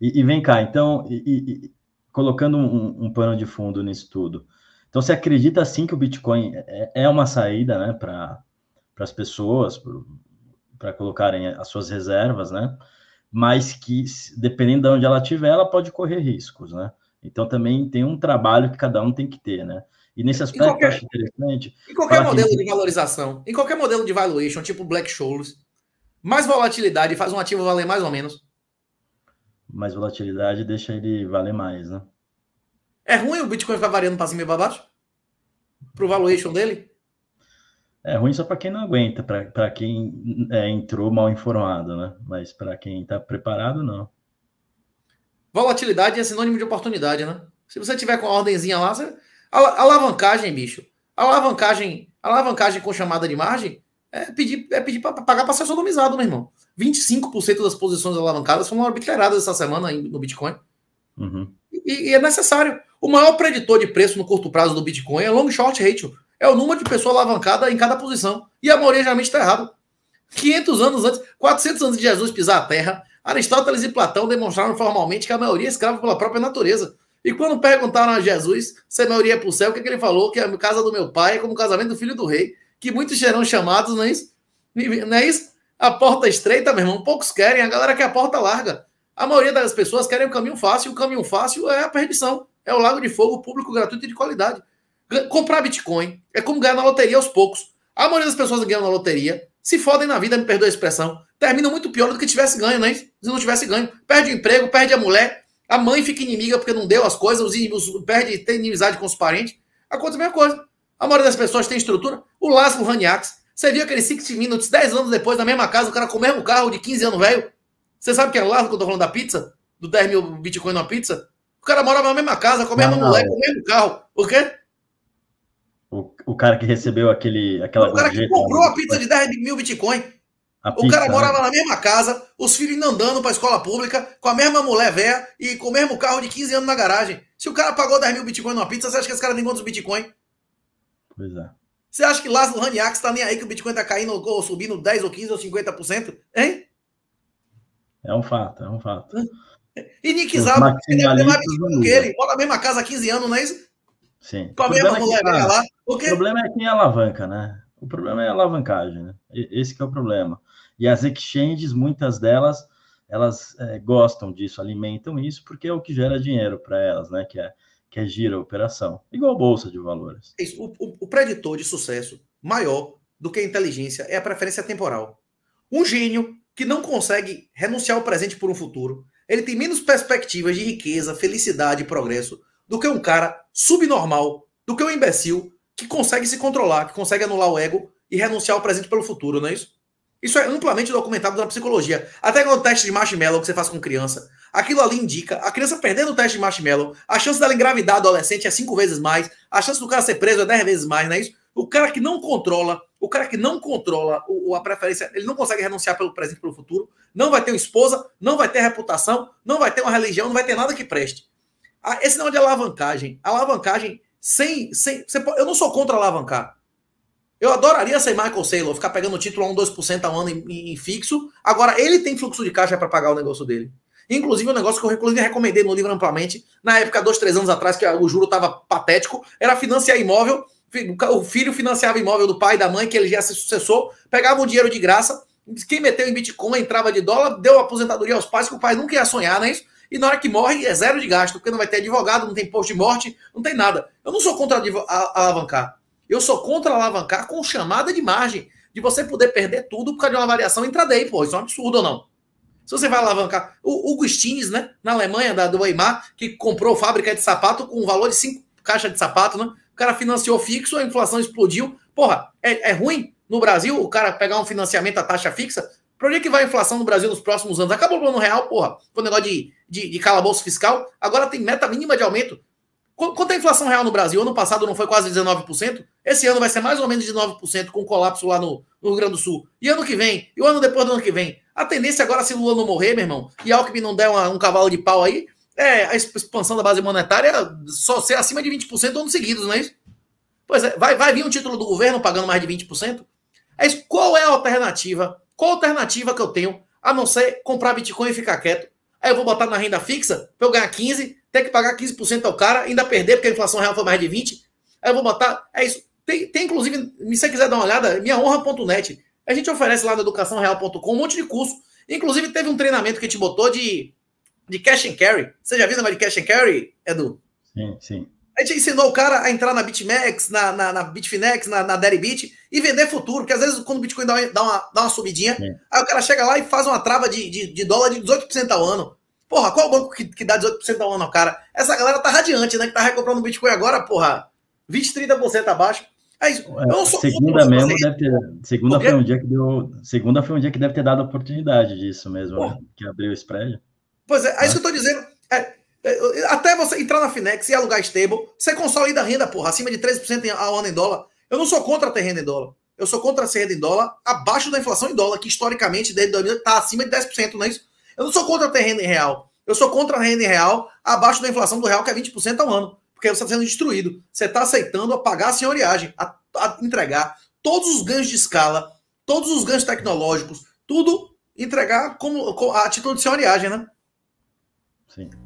E, e, vem cá, então, e, e, colocando um, um, pano de fundo nisso tudo. Então, você acredita sim que o Bitcoin é, é, é uma saída né, para as pessoas, para colocarem as suas reservas, né? Mas que, dependendo de onde ela estiver, ela pode correr riscos, né? Então, também tem um trabalho que cada um tem que ter, né? E nesse aspecto, qualquer, eu acho interessante. Em qualquer modelo que... de valorização, em qualquer modelo de valuation, tipo Black Scholes, mais volatilidade faz um ativo valer mais ou menos mais volatilidade deixa ele valer mais, né? É ruim o Bitcoin ficar variando para cima e para baixo? Para o valuation dele? É ruim só para quem não aguenta, para quem é, entrou mal informado, né? Mas para quem está preparado, não. Volatilidade é sinônimo de oportunidade, né? Se você tiver com a ordenzinha lá, você... alavancagem, bicho. Alavancagem, alavancagem com chamada de margem é pedir, é pedir para pagar para ser sodomizado, meu irmão. 25% das posições alavancadas foram arbitradas essa semana no Bitcoin. Uhum. E, e, é necessário. O maior preditor de preço no curto prazo do Bitcoin é long short ratio. É o número de pessoas alavancadas em cada posição. E a maioria geralmente está errado. 500 anos antes, 400 anos de Jesus pisar a terra, Aristóteles e Platão demonstraram formalmente que a maioria é escrava pela própria natureza. E quando perguntaram a Jesus se a maioria é o céu, o que, é que ele falou? Que a casa do meu pai é como o casamento do filho do rei, que muitos serão chamados, não é isso? Não é isso? A porta estreita, meu irmão, poucos querem, a galera quer a porta larga. A maioria das pessoas querem o caminho fácil, o caminho fácil é a perdição. É o lago de fogo público, gratuito e de qualidade. Comprar Bitcoin é como ganhar na loteria aos poucos. A maioria das pessoas ganham na loteria, se fodem na vida, me perdoa a expressão, Termina muito pior do que tivesse ganho, né? Se não tivesse ganho, perde o emprego, perde a mulher, a mãe fica inimiga porque não deu as coisas, os inimigos perde, tem inimizade com os parentes. Acontece a mesma coisa. A maioria das pessoas tem estrutura. O Lázaro Haniaks você viu aquele Six Minutes 10 anos depois, na mesma casa, o cara com o mesmo carro de 15 anos velho? Você sabe que é lá quando eu tô falando da pizza? Do 10 mil Bitcoin na pizza? O cara morava na mesma casa, com a mesma mulher, com o mesmo carro. O quê? O, o cara que recebeu aquele, aquela. O cara que comprou a pizza de 10 mil Bitcoin. A o pizza, cara morava né? na mesma casa, os filhos indo andando para a escola pública, com a mesma mulher velha e com o mesmo carro de 15 anos na garagem. Se o cara pagou 10 mil Bitcoin numa pizza, você acha que esse cara tem quantos Bitcoin? Pois é. Você acha que Lázaro Raniak está nem aí que o Bitcoin está caindo ou subindo 10 ou 15 ou 50%? Hein? É um fato, é um fato. E Nick Zaba, ele é mais do que ele, mora na mesma casa há 15 anos, não é isso? Sim. Com a mesma é mulher é lá. O, o problema é quem alavanca, né? O problema é a alavancagem, né? Esse é o problema. E as exchanges, muitas delas, elas é, gostam disso, alimentam isso, porque é o que gera dinheiro para elas, né? Que é que é gira a operação, igual a bolsa de valores. Isso, o, o, o preditor de sucesso maior do que a inteligência é a preferência temporal. Um gênio que não consegue renunciar ao presente por um futuro, ele tem menos perspectivas de riqueza, felicidade e progresso do que um cara subnormal, do que um imbecil que consegue se controlar, que consegue anular o ego e renunciar ao presente pelo futuro, não é isso? Isso é amplamente documentado na psicologia. Até no teste de marshmallow que você faz com criança. Aquilo ali indica, a criança perdendo o teste de marshmallow, a chance dela engravidar adolescente é cinco vezes mais, a chance do cara ser preso é dez vezes mais, não é isso? O cara que não controla, o cara que não controla o, a preferência, ele não consegue renunciar pelo presente pelo futuro, não vai ter uma esposa, não vai ter reputação, não vai ter uma religião, não vai ter nada que preste. Esse não é de alavancagem. Alavancagem sem. sem eu não sou contra alavancar. Eu adoraria ser Michael Saylor, ficar pegando o título a 1, 2% ao ano em, em, fixo. Agora, ele tem fluxo de caixa para pagar o negócio dele. Inclusive, um negócio que eu inclusive, recomendei no livro amplamente, na época, dois, três anos atrás, que o juro estava patético, era financiar imóvel. O filho financiava imóvel do pai e da mãe, que ele já é se sucessor, pegava o dinheiro de graça. Quem meteu em Bitcoin entrava de dólar, deu aposentadoria aos pais, que o pai nunca ia sonhar, né? Isso? E na hora que morre, é zero de gasto, porque não vai ter advogado, não tem posto de morte, não tem nada. Eu não sou contra alavancar. Eu sou contra alavancar com chamada de margem, de você poder perder tudo por causa de uma variação intraday, pô. Isso é um absurdo ou não? Se você vai alavancar. O Hugo Stins, né? Na Alemanha, da, do Weimar, que comprou fábrica de sapato com um valor de cinco caixas de sapato, né? O cara financiou fixo, a inflação explodiu. Porra, é, é ruim no Brasil o cara pegar um financiamento à taxa fixa? Pra onde é que vai a inflação no Brasil nos próximos anos? Acabou o plano real, porra. Com negócio de, de, de calabouço fiscal. Agora tem meta mínima de aumento. Quanto é a inflação real no Brasil? Ano passado não foi quase 19%? Esse ano vai ser mais ou menos 19% com o colapso lá no, no Rio Grande do Sul. E ano que vem? E o ano depois do ano que vem? A tendência agora, se Lula não morrer, meu irmão, e Alckmin não der uma, um cavalo de pau aí, é a expansão da base monetária só ser acima de 20% anos seguidos, não é isso? Pois é, vai, vai vir um título do governo pagando mais de 20%? É isso. Qual é a alternativa? Qual a alternativa que eu tenho a não ser comprar Bitcoin e ficar quieto? Aí eu vou botar na renda fixa para eu ganhar 15%, ter que pagar 15% ao cara, ainda perder, porque a inflação real foi mais de 20%. Aí eu vou botar. É isso. Tem, tem inclusive, se você quiser dar uma olhada, minhaonra.net. A gente oferece lá na educaçãoreal.com um monte de curso. Inclusive, teve um treinamento que a gente botou de, de cash and carry. Você já viu o de cash and carry, Edu? Sim, sim. A gente ensinou o cara a entrar na BitMEX, na, na, na Bitfinex, na, na Deribit e vender futuro. Porque às vezes, quando o Bitcoin dá uma, dá uma, dá uma subidinha, sim. aí o cara chega lá e faz uma trava de, de, de dólar de 18% ao ano. Porra, qual é o banco que, que dá 18% ao ano ao cara? Essa galera tá radiante, né? Que tá recomprando Bitcoin agora, porra. 20, 30% abaixo. É isso. É, eu não sou segunda mesmo deve ter. Segunda foi um dia que deu. Segunda foi um dia que deve ter dado a oportunidade disso mesmo, né? Que abriu o spread. Pois é, é isso né? que eu tô dizendo. É, é, até você entrar na Finex e alugar stable, você consolida a renda, porra, acima de 3% ao ano em dólar. Eu não sou contra ter renda em dólar. Eu sou contra ser renda em dólar abaixo da inflação em dólar, que historicamente desde 2000 está acima de 10%, não é isso? Eu não sou contra ter renda em real. Eu sou contra a renda em real abaixo da inflação do real, que é 20% ao ano. Porque você está sendo destruído. Você está aceitando a pagar a senhoriagem, a, a entregar todos os ganhos de escala, todos os ganhos tecnológicos, tudo entregar como, como a título de senhoriagem, né? Sim.